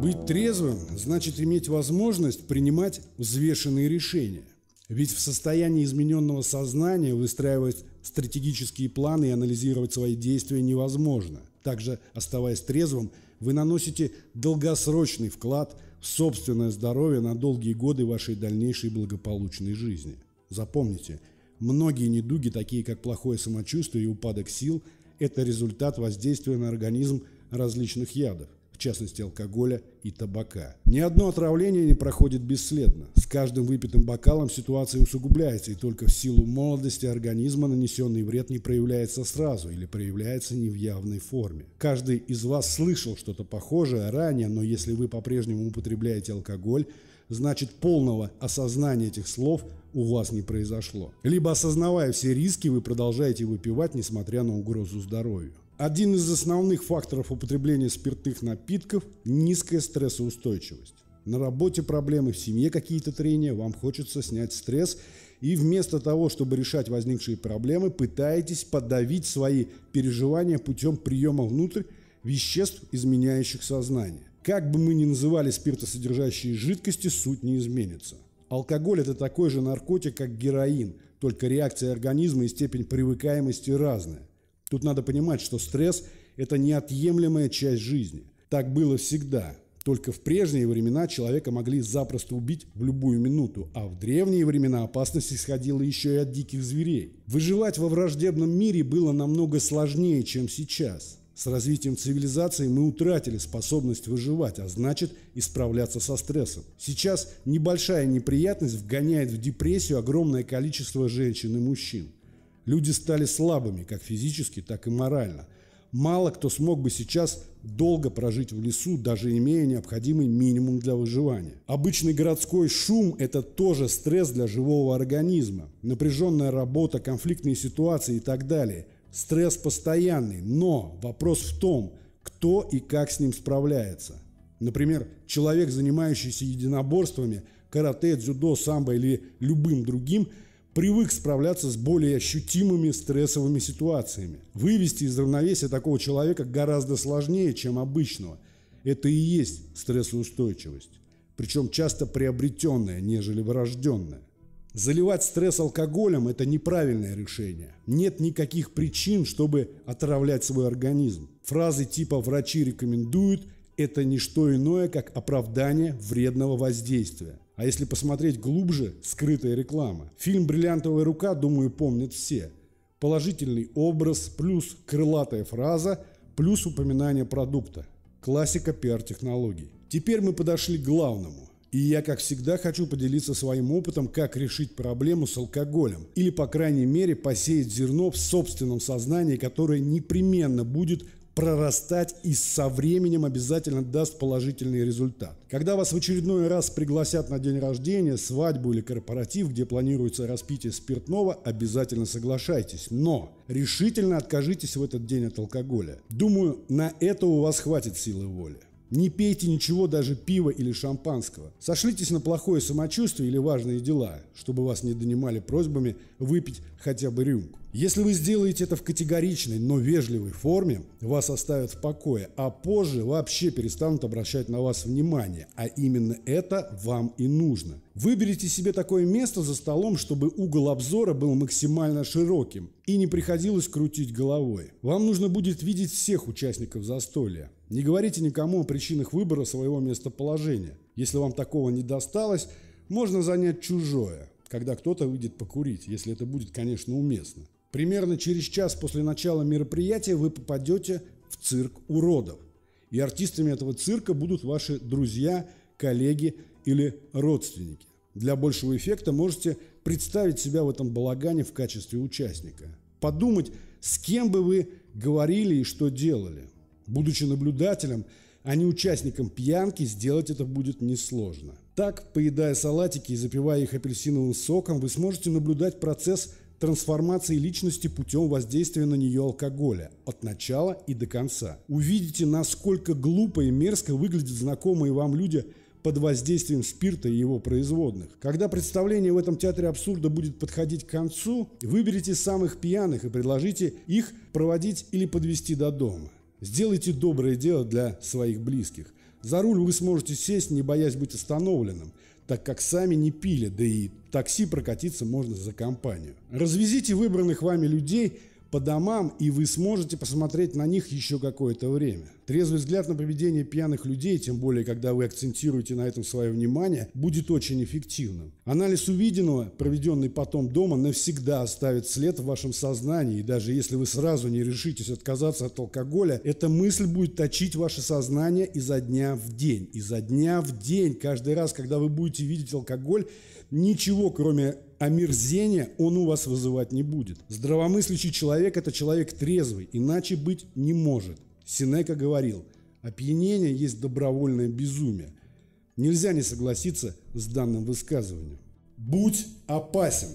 Быть трезвым значит иметь возможность принимать взвешенные решения. Ведь в состоянии измененного сознания выстраивать стратегические планы и анализировать свои действия невозможно. Также, оставаясь трезвым, вы наносите долгосрочный вклад в собственное здоровье на долгие годы вашей дальнейшей благополучной жизни. Запомните, многие недуги, такие как плохое самочувствие и упадок сил, это результат воздействия на организм различных ядов частности алкоголя и табака. Ни одно отравление не проходит бесследно. С каждым выпитым бокалом ситуация усугубляется, и только в силу молодости организма нанесенный вред не проявляется сразу или проявляется не в явной форме. Каждый из вас слышал что-то похожее ранее, но если вы по-прежнему употребляете алкоголь, значит полного осознания этих слов у вас не произошло. Либо осознавая все риски, вы продолжаете выпивать, несмотря на угрозу здоровью. Один из основных факторов употребления спиртных напитков – низкая стрессоустойчивость. На работе проблемы, в семье какие-то трения, вам хочется снять стресс, и вместо того, чтобы решать возникшие проблемы, пытаетесь подавить свои переживания путем приема внутрь веществ, изменяющих сознание. Как бы мы ни называли спиртосодержащие жидкости, суть не изменится. Алкоголь – это такой же наркотик, как героин, только реакция организма и степень привыкаемости разная. Тут надо понимать, что стресс – это неотъемлемая часть жизни. Так было всегда. Только в прежние времена человека могли запросто убить в любую минуту, а в древние времена опасность исходила еще и от диких зверей. Выживать во враждебном мире было намного сложнее, чем сейчас. С развитием цивилизации мы утратили способность выживать, а значит и справляться со стрессом. Сейчас небольшая неприятность вгоняет в депрессию огромное количество женщин и мужчин. Люди стали слабыми, как физически, так и морально. Мало кто смог бы сейчас долго прожить в лесу, даже имея необходимый минимум для выживания. Обычный городской шум – это тоже стресс для живого организма. Напряженная работа, конфликтные ситуации и так далее. Стресс постоянный, но вопрос в том, кто и как с ним справляется. Например, человек, занимающийся единоборствами, карате, дзюдо, самбо или любым другим – привык справляться с более ощутимыми стрессовыми ситуациями. Вывести из равновесия такого человека гораздо сложнее, чем обычного. Это и есть стрессоустойчивость, причем часто приобретенная, нежели врожденная. Заливать стресс алкоголем – это неправильное решение. Нет никаких причин, чтобы отравлять свой организм. Фразы типа «врачи рекомендуют» – это не что иное, как оправдание вредного воздействия – а если посмотреть глубже, скрытая реклама. Фильм «Бриллиантовая рука», думаю, помнят все. Положительный образ, плюс крылатая фраза, плюс упоминание продукта. Классика пиар-технологий. Теперь мы подошли к главному. И я, как всегда, хочу поделиться своим опытом, как решить проблему с алкоголем. Или, по крайней мере, посеять зерно в собственном сознании, которое непременно будет прорастать и со временем обязательно даст положительный результат. Когда вас в очередной раз пригласят на день рождения, свадьбу или корпоратив, где планируется распитие спиртного, обязательно соглашайтесь, но решительно откажитесь в этот день от алкоголя. Думаю, на это у вас хватит силы воли. Не пейте ничего, даже пива или шампанского. Сошлитесь на плохое самочувствие или важные дела, чтобы вас не донимали просьбами выпить хотя бы рюмку. Если вы сделаете это в категоричной, но вежливой форме, вас оставят в покое, а позже вообще перестанут обращать на вас внимание, а именно это вам и нужно. Выберите себе такое место за столом, чтобы угол обзора был максимально широким и не приходилось крутить головой. Вам нужно будет видеть всех участников застолья. Не говорите никому о причинах выбора своего местоположения. Если вам такого не досталось, можно занять чужое, когда кто-то выйдет покурить, если это будет, конечно, уместно. Примерно через час после начала мероприятия вы попадете в цирк уродов. И артистами этого цирка будут ваши друзья, коллеги или родственники. Для большего эффекта можете представить себя в этом балагане в качестве участника. Подумать, с кем бы вы говорили и что делали. Будучи наблюдателем, а не участником пьянки, сделать это будет несложно. Так, поедая салатики и запивая их апельсиновым соком, вы сможете наблюдать процесс трансформации личности путем воздействия на нее алкоголя от начала и до конца. Увидите, насколько глупо и мерзко выглядят знакомые вам люди под воздействием спирта и его производных. Когда представление в этом театре абсурда будет подходить к концу, выберите самых пьяных и предложите их проводить или подвести до дома. Сделайте доброе дело для своих близких. За руль вы сможете сесть, не боясь быть остановленным так как сами не пили, да и такси прокатиться можно за компанию. Развезите выбранных вами людей по домам, и вы сможете посмотреть на них еще какое-то время. Трезвый взгляд на поведение пьяных людей, тем более, когда вы акцентируете на этом свое внимание, будет очень эффективным. Анализ увиденного, проведенный потом дома, навсегда оставит след в вашем сознании, и даже если вы сразу не решитесь отказаться от алкоголя, эта мысль будет точить ваше сознание изо дня в день. Изо дня в день, каждый раз, когда вы будете видеть алкоголь, ничего, кроме омерзения а он у вас вызывать не будет. Здравомыслящий человек – это человек трезвый, иначе быть не может. Синека говорил, опьянение есть добровольное безумие. Нельзя не согласиться с данным высказыванием. Будь опасен.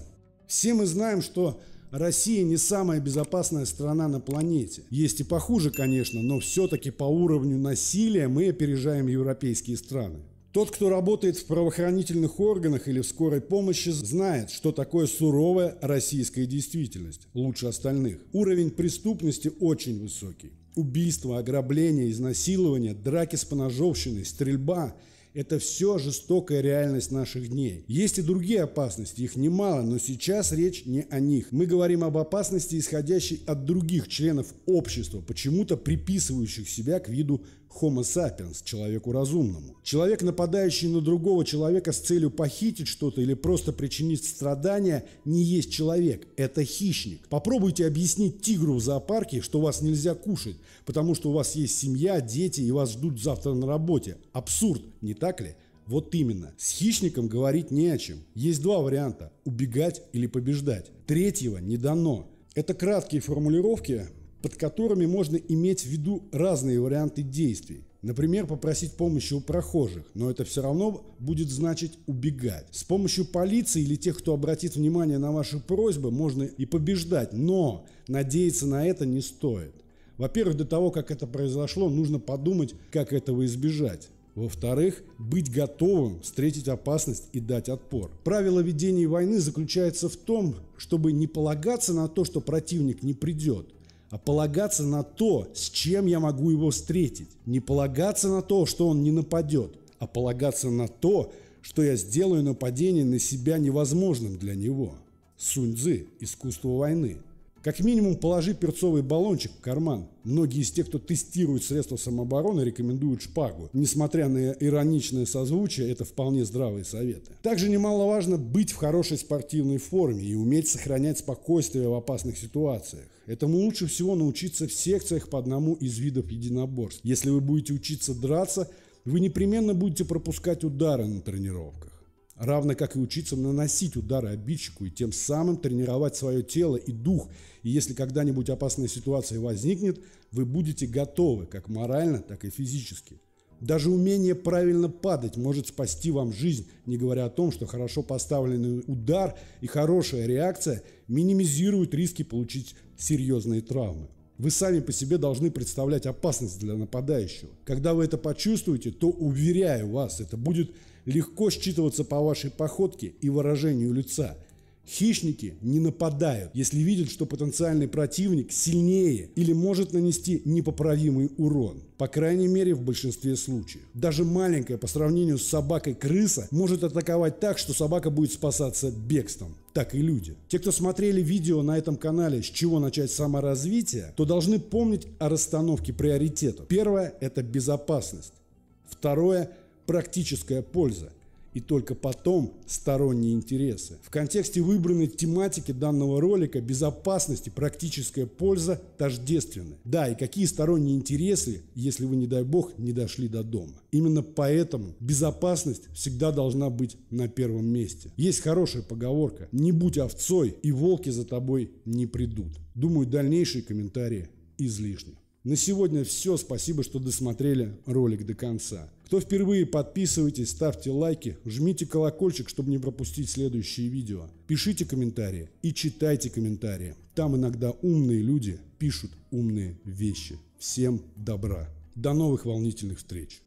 Все мы знаем, что Россия не самая безопасная страна на планете. Есть и похуже, конечно, но все-таки по уровню насилия мы опережаем европейские страны. Тот, кто работает в правоохранительных органах или в скорой помощи, знает, что такое суровая российская действительность, лучше остальных. Уровень преступности очень высокий. Убийства, ограбления, изнасилования, драки с поножовщиной, стрельба – это все жестокая реальность наших дней. Есть и другие опасности, их немало, но сейчас речь не о них. Мы говорим об опасности, исходящей от других членов общества, почему-то приписывающих себя к виду Homo sapiens, человеку разумному. Человек, нападающий на другого человека с целью похитить что-то или просто причинить страдания, не есть человек, это хищник. Попробуйте объяснить тигру в зоопарке, что вас нельзя кушать, потому что у вас есть семья, дети и вас ждут завтра на работе. Абсурд, не так ли? Вот именно. С хищником говорить не о чем. Есть два варианта – убегать или побеждать. Третьего не дано. Это краткие формулировки, под которыми можно иметь в виду разные варианты действий. Например, попросить помощи у прохожих, но это все равно будет значить убегать. С помощью полиции или тех, кто обратит внимание на ваши просьбы, можно и побеждать, но надеяться на это не стоит. Во-первых, до того, как это произошло, нужно подумать, как этого избежать. Во-вторых, быть готовым встретить опасность и дать отпор. Правило ведения войны заключается в том, чтобы не полагаться на то, что противник не придет, а полагаться на то, с чем я могу его встретить. Не полагаться на то, что он не нападет, а полагаться на то, что я сделаю нападение на себя невозможным для него. Сунь Цзы «Искусство войны» Как минимум положи перцовый баллончик в карман. Многие из тех, кто тестирует средства самообороны, рекомендуют шпагу. Несмотря на ироничное созвучие, это вполне здравые советы. Также немаловажно быть в хорошей спортивной форме и уметь сохранять спокойствие в опасных ситуациях. Этому лучше всего научиться в секциях по одному из видов единоборств. Если вы будете учиться драться, вы непременно будете пропускать удары на тренировках равно как и учиться наносить удары обидчику и тем самым тренировать свое тело и дух. И если когда-нибудь опасная ситуация возникнет, вы будете готовы как морально, так и физически. Даже умение правильно падать может спасти вам жизнь, не говоря о том, что хорошо поставленный удар и хорошая реакция минимизируют риски получить серьезные травмы. Вы сами по себе должны представлять опасность для нападающего. Когда вы это почувствуете, то, уверяю вас, это будет легко считываться по вашей походке и выражению лица. Хищники не нападают, если видят, что потенциальный противник сильнее или может нанести непоправимый урон. По крайней мере, в большинстве случаев. Даже маленькая по сравнению с собакой крыса может атаковать так, что собака будет спасаться бегством так и люди. Те, кто смотрели видео на этом канале «С чего начать саморазвитие», то должны помнить о расстановке приоритетов. Первое – это безопасность. Второе – практическая польза и только потом сторонние интересы. В контексте выбранной тематики данного ролика безопасность и практическая польза тождественны. Да, и какие сторонние интересы, если вы, не дай бог, не дошли до дома. Именно поэтому безопасность всегда должна быть на первом месте. Есть хорошая поговорка «Не будь овцой, и волки за тобой не придут». Думаю, дальнейшие комментарии излишни. На сегодня все. Спасибо, что досмотрели ролик до конца. Кто впервые, подписывайтесь, ставьте лайки, жмите колокольчик, чтобы не пропустить следующие видео. Пишите комментарии и читайте комментарии. Там иногда умные люди пишут умные вещи. Всем добра. До новых волнительных встреч.